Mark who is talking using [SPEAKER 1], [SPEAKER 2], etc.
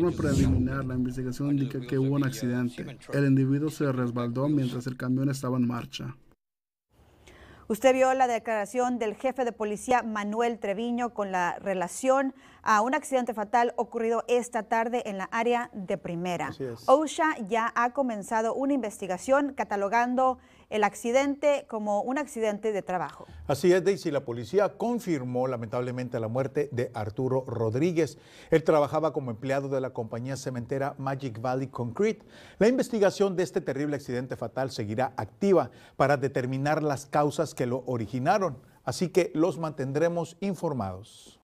[SPEAKER 1] forma preliminar, la investigación indica que hubo un accidente. El individuo se resbaló mientras el camión estaba en marcha.
[SPEAKER 2] Usted vio la declaración del jefe de policía Manuel Treviño con la relación a un accidente fatal ocurrido esta tarde en la área de primera. OSHA ya ha comenzado una investigación catalogando el accidente como un accidente de trabajo.
[SPEAKER 3] Así es, Daisy. La policía confirmó lamentablemente la muerte de Arturo Rodríguez. Él trabajaba como empleado de la compañía cementera Magic Valley Concrete. La investigación de este terrible accidente fatal seguirá activa para determinar las causas que lo originaron. Así que los mantendremos informados.